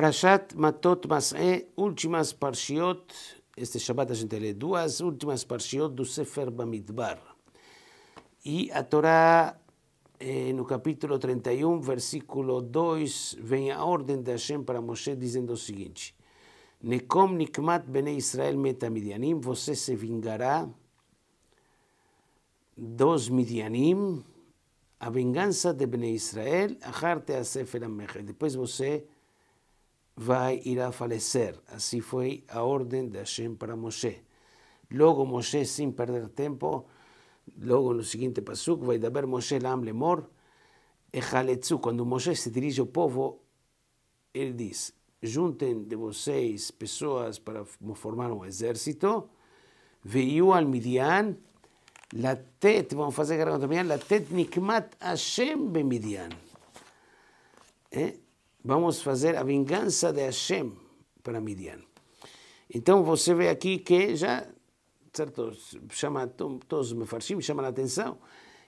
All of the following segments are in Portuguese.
Parashat Matot Masé, últimas parshiot, este Shabbat a gente lê duas últimas parshiot do Sefer Bamidbar. E a Torá, eh, no capítulo 31, versículo 2, vem a ordem de Hashem para Moshe dizendo o seguinte, Nekom nikmat bene Israel metamidianim, você se vingará dos midianim, a vingança de bene Israel, achar-te a Sefer Amechet. Depois você va a ir a falecer. Así fue a orden de Hashem para Moshe. Luego Moshe, sin perder tiempo, luego en el siguiente pasuk, va a ver Moshe la lemor, ejaletzu. Cuando Moshe se dirige al pueblo, él dice, junten de vocês personas para formar un exército, veiu al Midian, la tet, vamos fazer guerra contra Midian, latet nikmat Hashem be Midian. ¿Eh? vamos fazer a vingança de Hashem para Midian. Então você vê aqui que já, certo, chama, todos me farcimos chamam a atenção,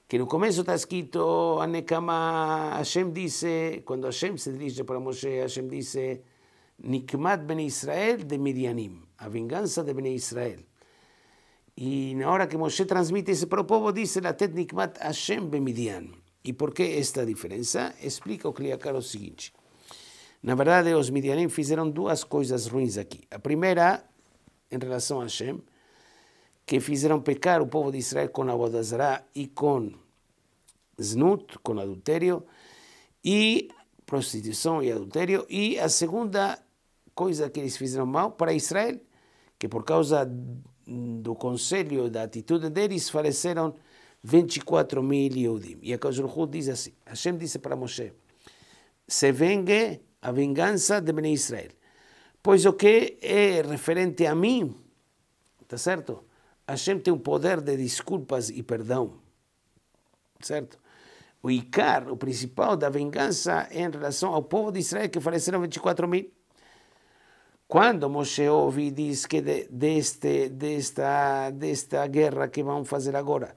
que no começo está escrito, a Hashem disse, quando Hashem se dirige para Moshe, Hashem disse, Nikmat ben Israel de Midianim, a vingança de ben Israel. E na hora que Moshe transmite isso para o povo, diz Nikmat Hashem ben Midian. E por que esta diferença? Explica o Kliakar o seguinte. Na verdade, os midianim fizeram duas coisas ruins aqui. A primeira, em relação a Hashem, que fizeram pecar o povo de Israel com a Bodazará e com Znut, com adultério, e prostituição e adultério. E a segunda coisa que eles fizeram mal para Israel, que por causa do conselho, da atitude deles, faleceram 24 mil Yehudim. E a Kajoruhu diz assim: Hashem disse para Moshe: se vengue a vingança de Bnei Israel. Pois o que é referente a mim, tá certo? Hashem tem o poder de desculpas e perdão, certo? O Icar, o principal da vingança em relação ao povo de Israel que faleceram 24 mil. Quando Moshe ouve e diz que de, deste, desta, desta guerra que vão fazer agora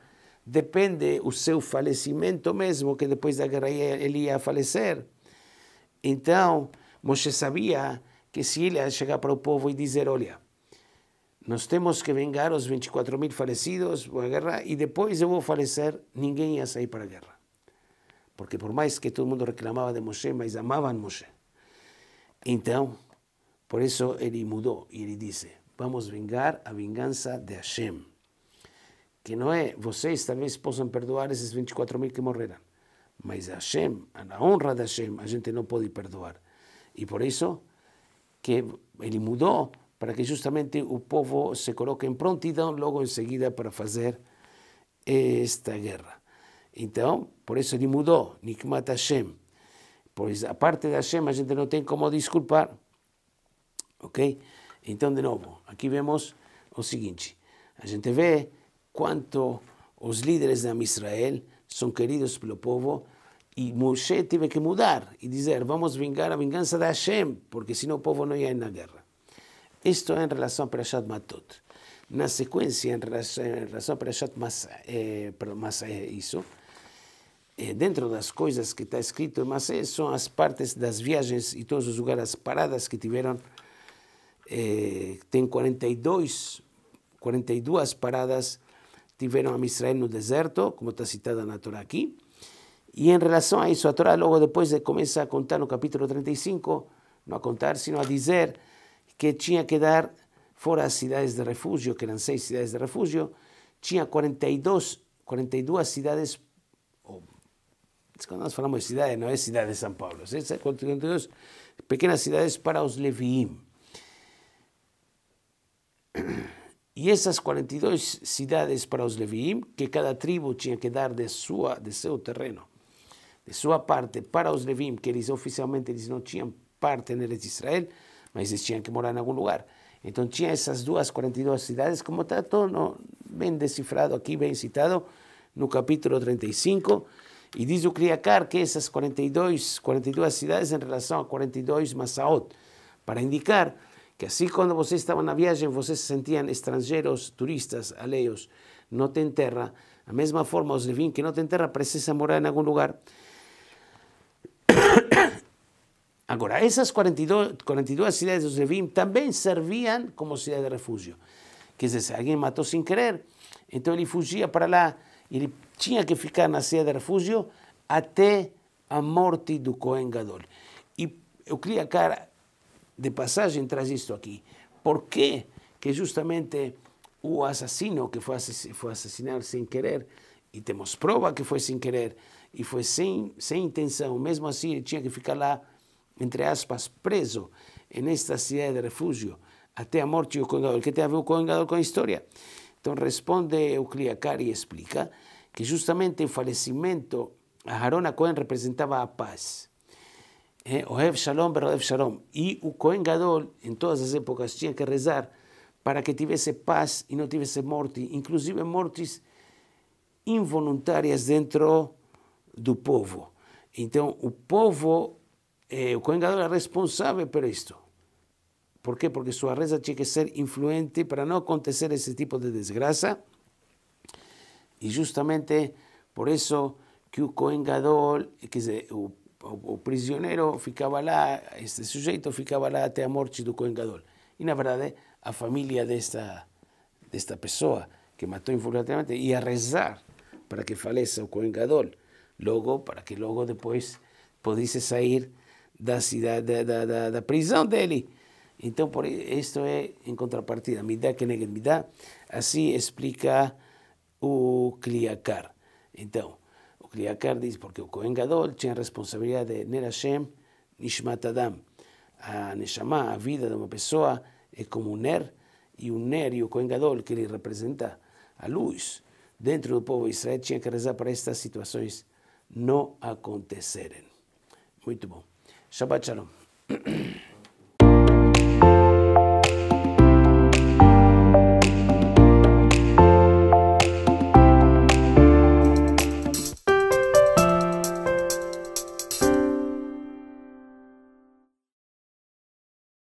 depende o seu falecimento mesmo, que depois da guerra ele ia falecer, então, Moshe sabia que se ele chegar para o povo e dizer: Olha, nós temos que vingar os 24 mil falecidos por guerra e depois eu vou falecer, ninguém ia sair para a guerra. Porque por mais que todo mundo reclamava de Moshe, mas amavam Moshe. Então, por isso ele mudou e ele disse: Vamos vingar a vingança de Hashem. Que não é, vocês talvez possam perdoar esses 24 mil que morreram mas a Shem na honra de Hashem, a gente não pode perdoar. E por isso que ele mudou para que justamente o povo se coloque em prontidão logo em seguida para fazer esta guerra. Então, por isso ele mudou, Nikmat Hashem. Pois a parte da Hashem a gente não tem como desculpar. Ok? Então, de novo, aqui vemos o seguinte: a gente vê quanto os líderes da Israel são queridos pelo povo. E Moshe teve que mudar e dizer: vamos vingar a vingança de Hashem, porque senão o povo não ia na guerra. Isto é em relação para Shad Matot. Na sequência, em relação, a relação para eh, é, isso. É, dentro das coisas que está escrito em Massé são as partes das viagens e todos os lugares, as paradas que tiveram. É, tem 42, 42 paradas tiveram a Israel no deserto, como está citada na Torá aqui. E em relação a isso, a Torá logo depois começa a contar no capítulo 35, não a contar, sino a dizer que tinha que dar fora as cidades de refúgio, que eram seis cidades de refúgio, tinha 42, 42 cidades, oh, quando nós falamos de cidades, não é cidade de São Paulo, é 42 pequenas cidades para os Leviim. Y esas 42 ciudades para los Leviim, que cada tribu tenía que dar de, su de su terreno, de su parte para los Leviim, que ellos oficialmente no no tinham parte en el Israel, pero ellos tenían que morar en algún lugar. Entonces, tenía esas dos 42 ciudades, como está todo no, ven descifrado aquí ven citado, el capítulo 35. Y dice Ucriacar que esas 42, 42 ciudades en relación a 42 Masaot, para indicar que assim quando vocês estavam na viagem, vocês se sentiam estrangeiros, turistas, alheios, não te terra. Da mesma forma, os levim que não te terra precisam morar em algum lugar. Agora, essas 42, 42 cidades dos Levim também serviam como cidade de refúgio. Quer dizer, se alguém matou sem querer, então ele fugia para lá, ele tinha que ficar na cidade de refúgio até a morte do Cohen Gadol. E eu queria, cara, de passagem, traz isto aqui. Por quê? que justamente o assassino que foi, foi assassinado sem querer, e temos prova que foi sem querer, e foi sem, sem intenção, mesmo assim ele tinha que ficar lá, entre aspas, preso nesta cidade de refúgio, até a morte do condenador, que tem a ver o com a história. Então responde Eucliacari e explica que justamente o falecimento, a Harona Cohen representava a paz. Eh, Ohev Shalom, Berohev Shalom. E o Kohen Gadol, em todas as épocas, tinha que rezar para que tivesse paz e não tivesse morte, inclusive mortes involuntárias dentro do povo. Então, o povo, eh, o Kohen Gadol é responsável por isto. Por quê? Porque sua reza tinha que ser influente para não acontecer esse tipo de desgraça. E justamente por isso que o Kohen Gadol, quer dizer, o o, prisioneiro ficava lá, este sujeito ficava lá até a morte do coengador. E, na verdade, a família desta, desta pessoa que matou involuntariamente ia rezar para que faleça o coengador, logo, para que logo depois pudesse sair da cidade, da, da, da prisão dele. Então, por isto é em contrapartida, me dá que me dá, assim explica o Kliakar. Então, Kliakar diz, porque o Kohen Gadol tinha a responsabilidade de Ner Hashem Nishmat Adam. A Neshama, a vida de uma pessoa, é como um Ner, e o Ner e o Kohen Gadol, que ele representa a luz, dentro do povo de Israel, tinha que rezar para estas situações não acontecerem. Muito bom. Shabbat Shalom.